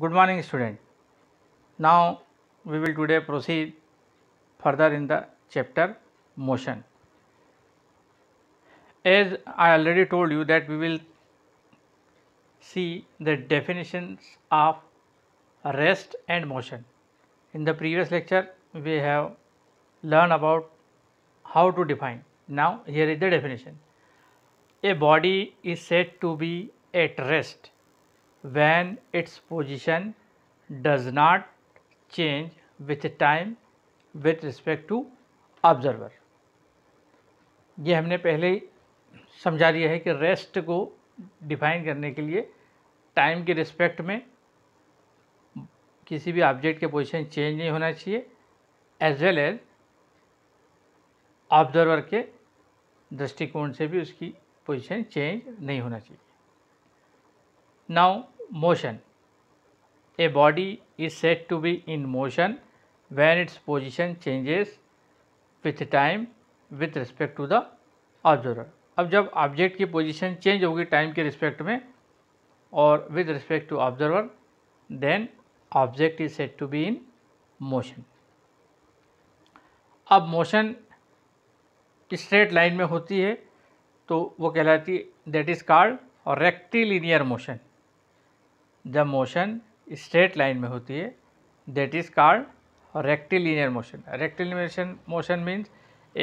Good morning student. Now we will today proceed further in the chapter motion. As I already told you that we will see the definitions of rest and motion. In the previous lecture we have learned about how to define. Now here is the definition. A body is said to be at rest when its position does not change with time with respect to observer ये हमने पहले समझा लिया है कि rest को define करने के लिए टाइम के रिस्पेक्ट में किसी भी ऑब्जेक्ट के पोजीशन चेंज नहीं होना चाहिए एज वेल एज ऑब्जर्वर के दृष्टिकोण से भी उसकी पोजीशन चेंज नहीं होना चाहिए Now motion. A body is said to be in motion when its position changes with time with respect to the observer. अब जब ऑब्जेक्ट की पोजीशन चेंज होगी टाइम के रिस्पेक्ट में और with respect to observer then object is set to be in motion अब motion straight line में होती है तो वो कहलाती है दैट इज़ कार्ड और रेक्टिलीनियर मोशन जब मोशन स्ट्रेट लाइन में होती है that is called rectilinear motion rectilinear motion means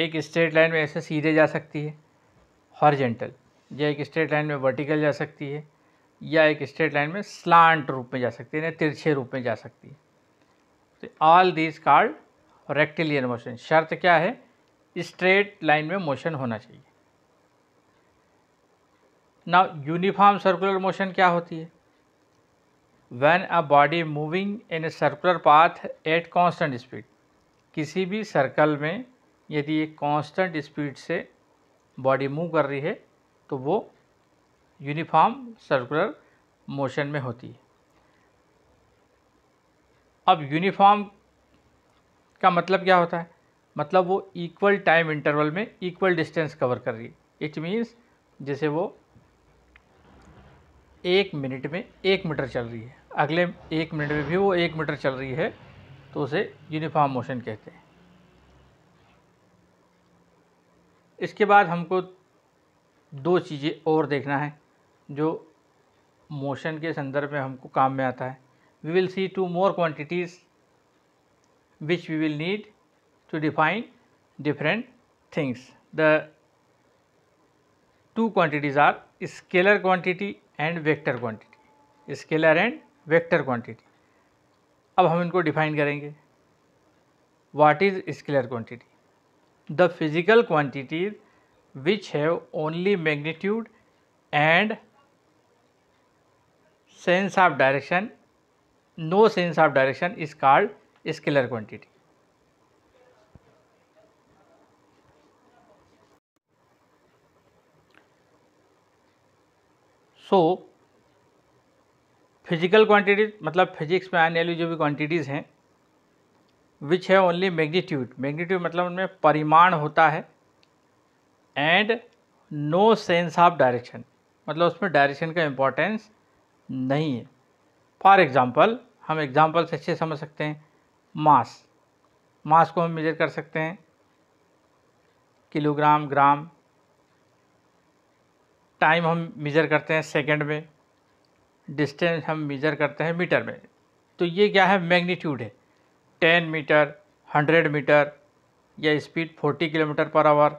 एक स्ट्रेट लाइन में ऐसे सीधे जा सकती है हॉर्जेंटल या एक स्ट्रेट लाइन में वर्टिकल जा सकती है या एक स्ट्रेट लाइन में स्लांट रूप में जा सकती है या तिरछे रूप में जा सकती है तो all this called rectilinear motion शर्त क्या है स्ट्रेट लाइन में मोशन होना चाहिए ना यूनिफॉर्म सर्कुलर मोशन क्या होती है when a body moving in a circular path at constant speed किसी भी सर्कल में यदि एक कांस्टेंट स्पीड से बॉडी मूव कर रही है तो वो यूनिफॉर्म सर्कुलर मोशन में होती है अब यूनिफॉर्म का मतलब क्या होता है मतलब वो इक्वल टाइम इंटरवल में इक्वल डिस्टेंस कवर कर रही है इट मीन्स जैसे वो एक मिनट में एक मीटर चल रही है अगले एक मिनट में भी वो एक मीटर चल रही है तो उसे यूनिफॉर्म मोशन कहते हैं इसके बाद हमको दो चीज़ें और देखना है जो मोशन के संदर्भ में हमको काम में आता है we will see two more quantities which we will need to define different things the two quantities are scalar quantity and vector quantity scalar and vector quantity अब हम इनको डिफाइन करेंगे what is scalar quantity the physical quantities which have only magnitude and sense of direction no sense of direction is called scalar quantity so physical quantities मतलब physics में आने वाली जो भी क्वांटिटीज़ हैं विच है ओनली मैग्नीट्यूड मैग्नीट्यूड मतलब उनमें परिमाण होता है and no sense of direction मतलब उसमें डायरेक्शन का इम्पोर्टेंस नहीं है फॉर एग्ज़ाम्पल हम एग्ज़ाम्पल से अच्छे समझ सकते हैं मास मास को हम मेजर कर सकते हैं किलोग्राम ग्राम टाइम हम मेज़र करते हैं सेकंड में डिस्टेंस हम मेज़र करते हैं मीटर में तो ये क्या है मैग्नीट्यूड है टेन मीटर हंड्रेड मीटर या speed forty kilometre per hour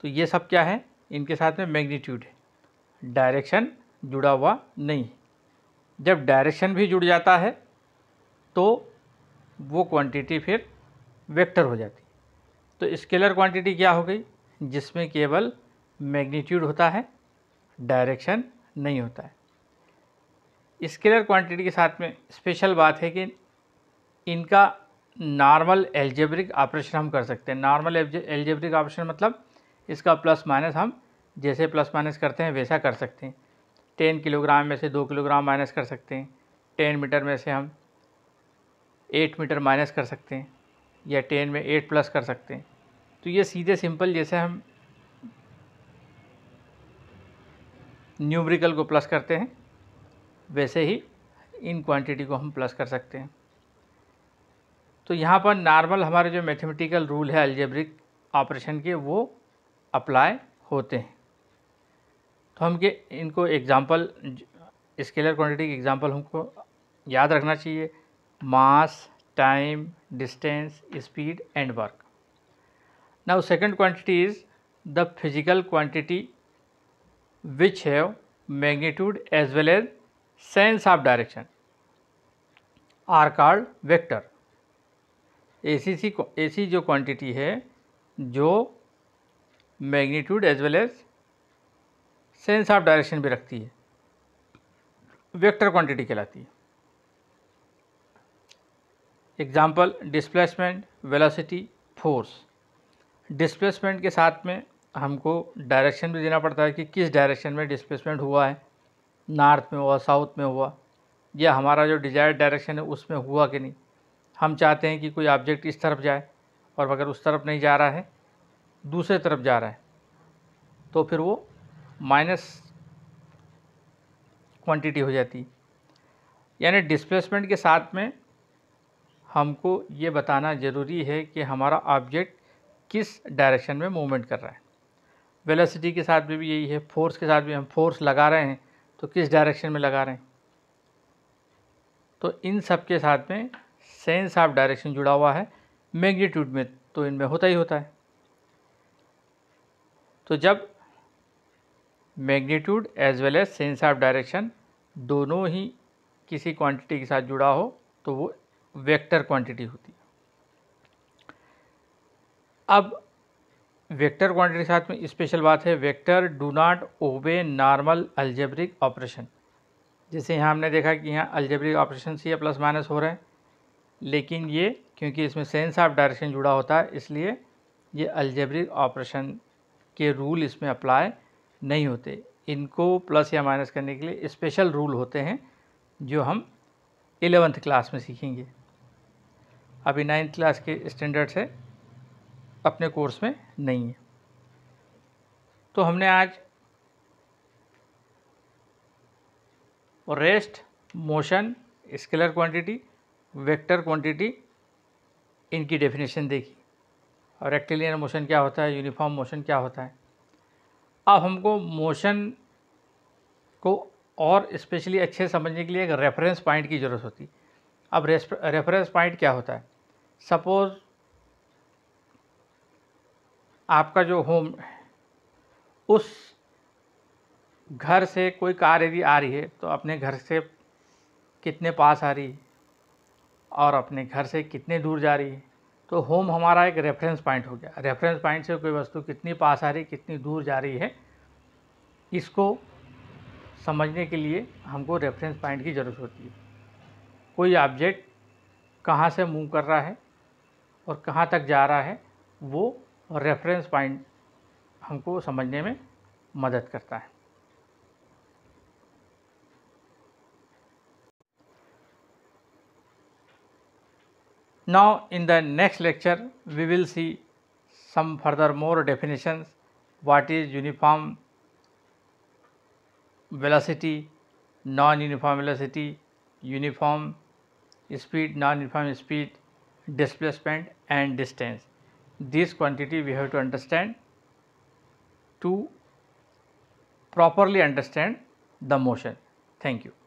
तो ये सब क्या है इनके साथ में मैग्नीट्यूड है डायरेक्शन जुड़ा हुआ नहीं है जब डायरेक्शन भी जुड़ जाता है तो वो क्वांटिटी फिर वेक्टर हो जाती है तो स्केलर क्वांटिटी क्या हो गई जिसमें केवल मैग्नीट्यूड होता है डायरेक्शन नहीं होता है स्केलर क्वांटिटी के साथ में स्पेशल बात है कि इनका नॉर्मल एल्जेब्रिक ऑपरेशन हम कर सकते हैं नॉर्मल एल्जेब्रिक ऑपरेशन मतलब इसका प्लस माइनस हम जैसे प्लस माइनस करते हैं वैसा कर सकते हैं टेन किलोग्राम में से दो किलोग्राम माइनस कर सकते हैं टेन मीटर में से हम एट मीटर माइनस कर सकते हैं या टेन में एट प्लस कर सकते हैं तो ये सीधे सिंपल जैसे हम न्यूमरिकल को प्लस करते हैं वैसे ही इन क्वांटिटी को हम प्लस कर सकते हैं तो यहाँ पर नॉर्मल हमारे जो मैथमेटिकल रूल है अल्जेब्रिक ऑपरेशन के वो अप्लाई होते हैं तो हम के इनको एग्ज़ाम्पल स्केलर क्वांटिटी के एग्ज़ाम्पल हमको याद रखना चाहिए mass time distance speed and work now second quantity is the physical quantity which have magnitude as well as sense of direction are called vector एसी सी ए सी जो क्वान्टिटी है जो magnitude as well as sense of direction भी रखती है वेक्टर क्वान्टिटी कहलाती है example displacement velocity force displacement के साथ में हमको डायरेक्शन भी देना पड़ता है कि किस डायरेक्शन में डिस्प्लेसमेंट हुआ है नॉर्थ में हुआ साउथ में हुआ या हमारा जो डिजायर्ड डायरेक्शन है उसमें हुआ कि नहीं हम चाहते हैं कि कोई ऑब्जेक्ट इस तरफ जाए और अगर उस तरफ नहीं जा रहा है दूसरे तरफ जा रहा है तो फिर वो माइनस क्वांटिटी हो जाती यानी डिस्प्लेसमेंट के साथ में हमको ये बताना ज़रूरी है कि हमारा ऑब्जेक्ट किस डायरेक्शन में मूवमेंट कर रहा है वेलोसिटी के साथ में भी यही है फोर्स के साथ भी हम फोर्स लगा रहे हैं तो किस डायरेक्शन में लगा रहे हैं तो इन सब के साथ में सेंस ऑफ डायरेक्शन जुड़ा हुआ है मैग्नीट्यूड में तो इनमें होता ही होता है तो जब magnitude as well as sense of direction दोनों ही किसी क्वांटिटी के साथ जुड़ा हो तो वो वेक्टर क्वांटिटी होती है अब वेक्टर क्वांटिटी के साथ में स्पेशल बात है vector do not obey normal algebraic operation जैसे यहाँ हमने देखा कि यहाँ अल्जेब्रिक ऑपरेशन से प्लस माइनस हो रहे हैं लेकिन ये क्योंकि इसमें सेंस ऑफ डायरेक्शन जुड़ा होता है इसलिए ये अल्जेब्रिक ऑपरेशन के रूल इसमें अप्लाई नहीं होते इनको प्लस या माइनस करने के लिए स्पेशल रूल होते हैं जो हम इलेवंथ क्लास में सीखेंगे अभी नाइन्थ क्लास के स्टैंडर्ड से अपने कोर्स में नहीं है तो हमने आज rest motion scalar quantity vector quantity इनकी डेफिनेशन देखी और रेक्टिलियन मोशन क्या होता है यूनिफॉर्म मोशन क्या होता है अब हमको मोशन को और स्पेशली अच्छे समझने के लिए एक रेफरेंस पॉइंट की ज़रूरत होती है अब रेफरेंस पॉइंट क्या होता है सपोज़ आपका जो होम उस घर से कोई कार यदि आ रही है तो अपने घर से कितने पास आ रही और अपने घर से कितने दूर जा रही है तो होम हमारा एक रेफरेंस पॉइंट हो गया रेफरेंस पॉइंट से कोई वस्तु कितनी पास आ रही कितनी दूर जा रही है इसको समझने के लिए हमको रेफरेंस पॉइंट की ज़रूरत होती है कोई ऑब्जेक्ट कहाँ से मूव कर रहा है और कहाँ तक जा रहा है वो और रेफरेंस पॉइंट हमको समझने में मदद करता है now in the next lecture we will see some further more definitions what is uniform velocity non uniform velocity uniform speed non uniform speed displacement and distance this quantity we have to understand to properly understand the motion. Thank you.